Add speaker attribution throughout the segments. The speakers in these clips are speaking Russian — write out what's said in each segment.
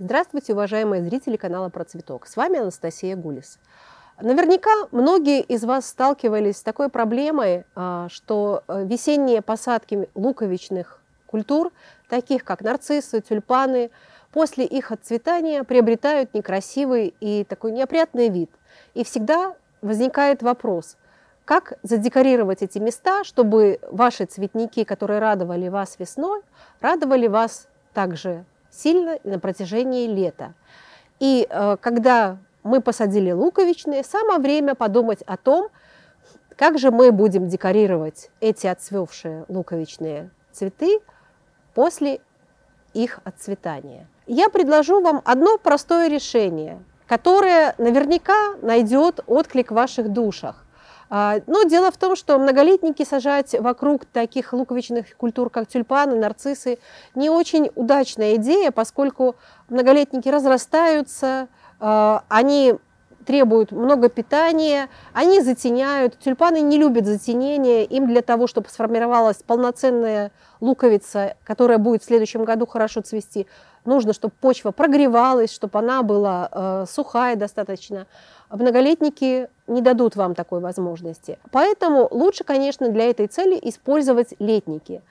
Speaker 1: Здравствуйте, уважаемые зрители канала Про Цветок. С вами Анастасия Гулис. Наверняка многие из вас сталкивались с такой проблемой, а, что э, весенние посадки луковичных культур, таких как нарциссы, тюльпаны, после их отцветания приобретают некрасивый и такой неопрятный вид. И всегда возникает вопрос – как задекорировать эти места, чтобы ваши цветники, которые радовали вас весной, радовали вас также сильно на протяжении лета. И э, когда мы посадили луковичные, самое время подумать о том, как же мы будем декорировать эти отцвевшие луковичные цветы после их отцветания. Я предложу вам одно простое решение, которое наверняка найдет отклик в ваших душах. А, Но ну, дело в том, что многолетники сажать вокруг таких луковичных культур, как тюльпаны, нарциссы, не очень удачная идея, поскольку многолетники разрастаются, а, они требуют много питания, они затеняют, тюльпаны не любят затенение, им для того, чтобы сформировалась полноценная луковица, которая будет в следующем году хорошо цвести, нужно, чтобы почва прогревалась, чтобы она была э, сухая достаточно. Многолетники не дадут вам такой возможности. Поэтому лучше, конечно, для этой цели использовать летники.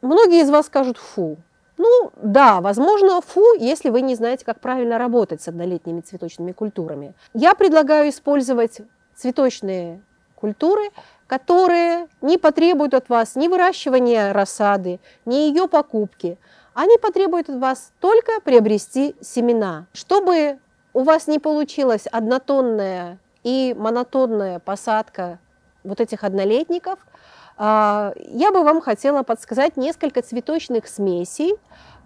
Speaker 1: Многие из вас скажут «фу». Ну да, возможно, фу, если вы не знаете, как правильно работать с однолетними цветочными культурами. Я предлагаю использовать цветочные культуры, которые не потребуют от вас ни выращивания рассады, ни ее покупки. Они потребуют от вас только приобрести семена, чтобы у вас не получилась однотонная и монотонная посадка вот этих однолетников, а, я бы вам хотела подсказать несколько цветочных смесей,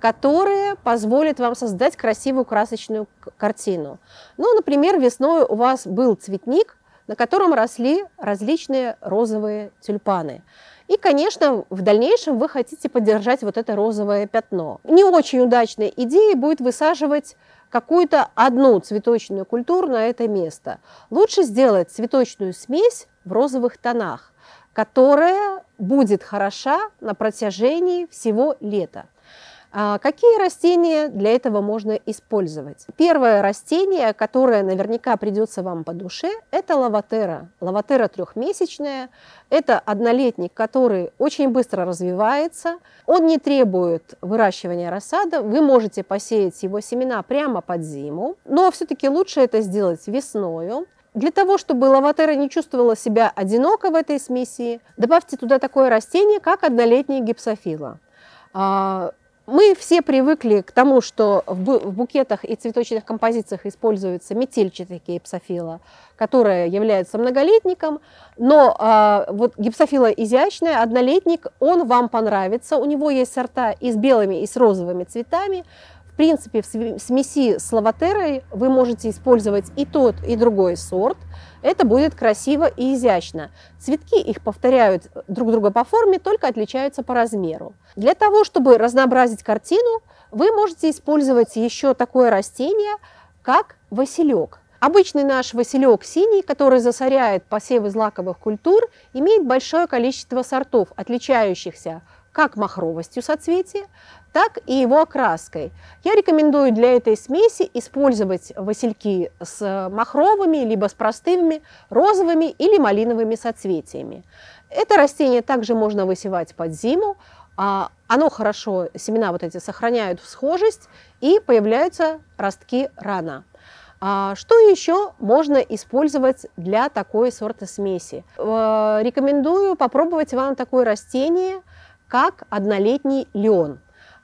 Speaker 1: которые позволят вам создать красивую красочную картину. Ну, например, весной у вас был цветник, на котором росли различные розовые тюльпаны. И, конечно, в дальнейшем вы хотите поддержать вот это розовое пятно. Не очень удачной идеей будет высаживать какую-то одну цветочную культуру на это место. Лучше сделать цветочную смесь в розовых тонах, которая будет хороша на протяжении всего лета. А, какие растения для этого можно использовать? Первое растение, которое наверняка придется вам по душе, это лаватера. Лаватера трехмесячная. Это однолетник, который очень быстро развивается. Он не требует выращивания рассада. Вы можете посеять его семена прямо под зиму. Но все-таки лучше это сделать весною. Для того, чтобы лаватера не чувствовала себя одиноко в этой смеси, добавьте туда такое растение, как однолетний гипсофила. А, мы все привыкли к тому, что в букетах и цветочных композициях используются метельчатые гипсофила, которая является многолетником, но э, вот гипсофила изящная, однолетник, он вам понравится, у него есть сорта и с белыми, и с розовыми цветами, принципе, в смеси с лаватерой вы можете использовать и тот, и другой сорт. Это будет красиво и изящно. Цветки их повторяют друг друга по форме, только отличаются по размеру. Для того, чтобы разнообразить картину, вы можете использовать еще такое растение, как василек. Обычный наш василек синий, который засоряет посевы злаковых культур, имеет большое количество сортов, отличающихся как махровостью соцветия, так и его окраской. Я рекомендую для этой смеси использовать васильки с махровыми, либо с простыми розовыми или малиновыми соцветиями. Это растение также можно высевать под зиму. А, оно хорошо, семена вот эти сохраняют всхожесть и появляются ростки рано. А, что еще можно использовать для такой сорта смеси? Э, рекомендую попробовать вам такое растение как однолетний леон.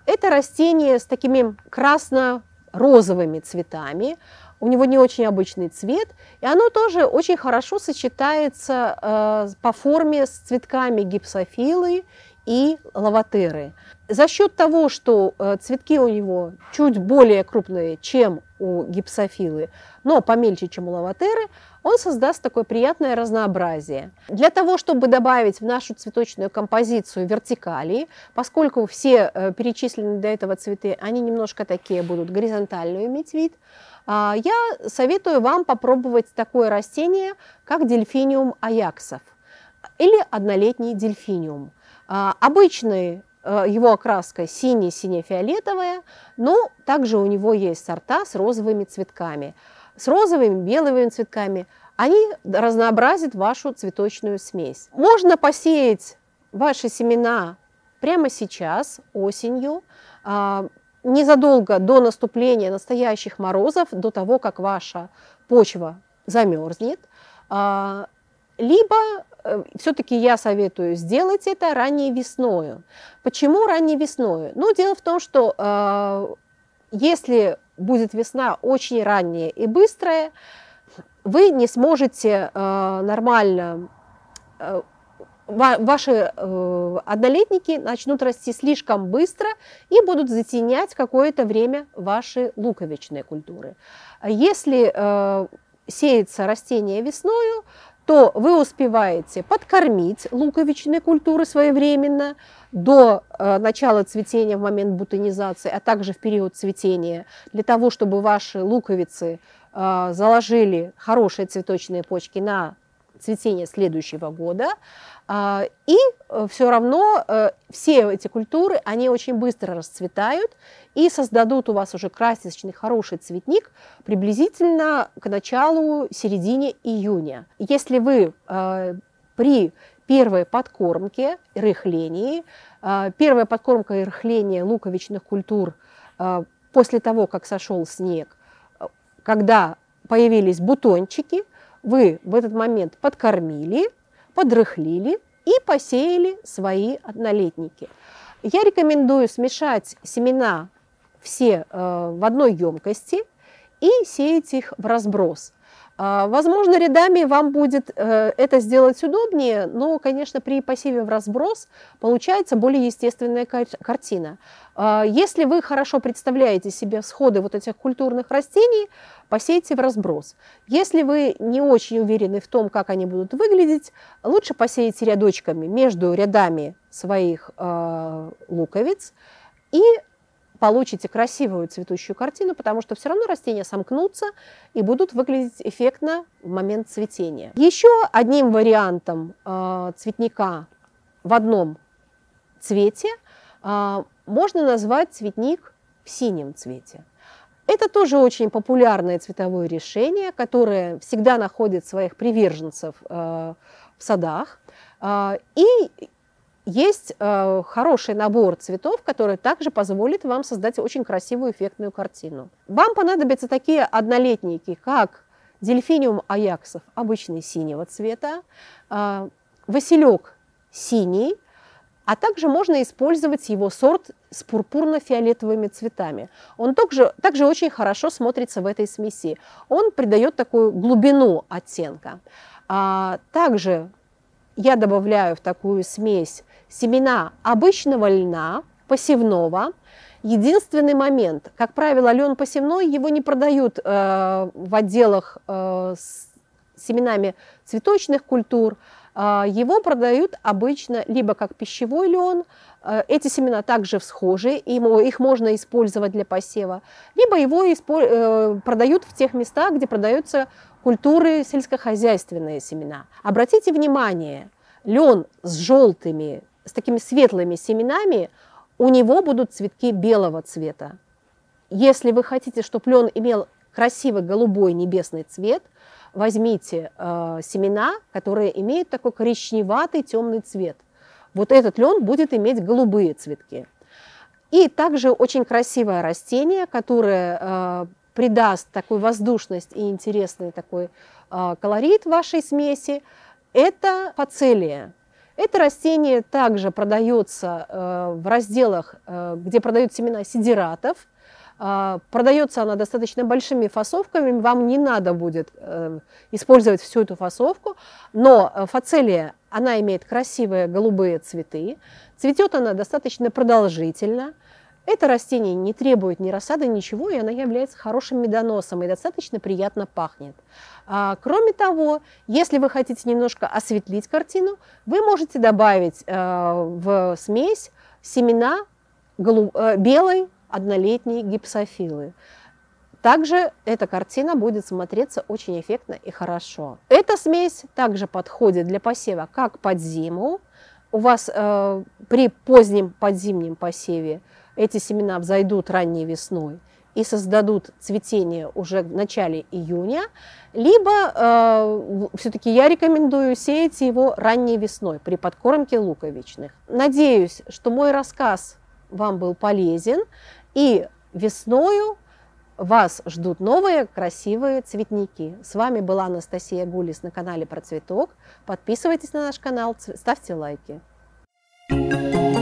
Speaker 1: Это растение с такими красно-розовыми цветами, у него не очень обычный цвет, и оно тоже очень хорошо сочетается э, по форме с цветками гипсофилы и лаватеры. За счет того, что э, цветки у него чуть более крупные, чем у гипсофилы, но помельче, чем у лаватеры, он создаст такое приятное разнообразие. Для того, чтобы добавить в нашу цветочную композицию вертикали, поскольку все э, перечисленные до этого цветы, они немножко такие будут горизонтальную иметь вид, а, я советую вам попробовать такое растение, как дельфиниум аяксов или однолетний дельфиниум. А, обычный Э, его окраска синяя-сине-фиолетовая, но ну, также у него есть сорта с розовыми цветками. С розовыми, белыми цветками они разнообразят вашу цветочную смесь. Можно посеять ваши семена прямо сейчас, осенью, а, незадолго до наступления настоящих морозов, до того, как ваша почва замерзнет, а, либо Э, все-таки я советую сделать это ранней весною. Почему ранней весною? Ну, дело в том, что э, если будет весна очень ранняя и быстрая, вы не сможете э, нормально э, ваши э, однолетники начнут расти слишком быстро и будут затенять какое-то время ваши луковичные культуры. А если э, сеется растение весною, то вы успеваете подкормить луковичные культуры своевременно до э, начала цветения в момент бутонизации, а также в период цветения, для того, чтобы ваши луковицы э, заложили хорошие цветочные почки на цветения следующего года. А, и э, все равно э, все эти культуры, они очень быстро расцветают и создадут у вас уже красочный хороший цветник приблизительно к началу, середине июня. Если вы э, при первой подкормке, рыхлении, первая подкормка и рыхление луковичных культур после того, как сошел снег, когда появились бутончики, вы в этот момент подкормили, подрыхлили и посеяли свои однолетники. Я рекомендую смешать семена все э, в одной емкости и сеять их в разброс. А, возможно, рядами вам будет э, это сделать удобнее, но, конечно, при пассиве в разброс получается более естественная картина. А, если вы хорошо представляете себе сходы вот этих культурных растений, посейте в разброс. Если вы не очень уверены в том, как они будут выглядеть, лучше посеять рядочками между рядами своих а, луковиц и получите красивую цветущую картину, потому что все равно растения сомкнутся и будут выглядеть эффектно в момент цветения. Еще одним вариантом э, цветника в одном цвете э, можно назвать цветник в синем цвете. Это тоже очень популярное цветовое решение, которое всегда находит своих приверженцев э, в садах. Э, и есть э, хороший набор цветов, который также позволит вам создать очень красивую эффектную картину. Вам понадобятся такие однолетники, как дельфиниум аяксов, обычный синего цвета, э, василек синий, а также можно использовать его сорт с пурпурно-фиолетовыми цветами. Он также, также очень хорошо смотрится в этой смеси. Он придает такую глубину оттенка. А, также я добавляю в такую смесь семена обычного льна, посевного. Единственный момент, как правило, лен посевной, его не продают э, в отделах э, с семенами цветочных культур, э, его продают обычно либо как пищевой лен, э, эти семена также всхожи, ему, их можно использовать для посева, либо его э, продают в тех местах, где продаются культуры сельскохозяйственные семена. Обратите внимание, лен с желтыми с такими светлыми семенами, у него будут цветки белого цвета. Если вы хотите, чтобы лен имел красивый голубой небесный цвет, возьмите э, семена, которые имеют такой коричневатый темный цвет. Вот этот лен будет иметь голубые цветки. И также очень красивое растение, которое э, придаст такую воздушность и интересный такой э, колорит вашей смеси, это фацелия. Это растение также продается э, в разделах, э, где продают семена сидератов. Э, продается она достаточно большими фасовками, вам не надо будет использовать всю эту фасовку, но фацелия, она имеет красивые голубые цветы, цветет она достаточно продолжительно, это растение не требует ни рассады, ничего, и оно является хорошим медоносом и достаточно приятно пахнет. А, кроме того, если вы хотите немножко осветлить картину, вы можете добавить а, в смесь семена голуб... Э, белой однолетней гипсофилы. Также эта картина будет смотреться очень эффектно и хорошо. Эта смесь также подходит для посева как под зиму. У вас э, при позднем подзимнем посеве эти семена взойдут ранней весной и создадут цветение уже в начале июня, либо э, все-таки я рекомендую сеять его ранней весной при подкормке луковичных. Надеюсь, что мой рассказ вам был полезен, и весною вас ждут новые красивые цветники. С вами была Анастасия Гулис на канале Про цветок. Подписывайтесь на наш канал, ставьте лайки. thank you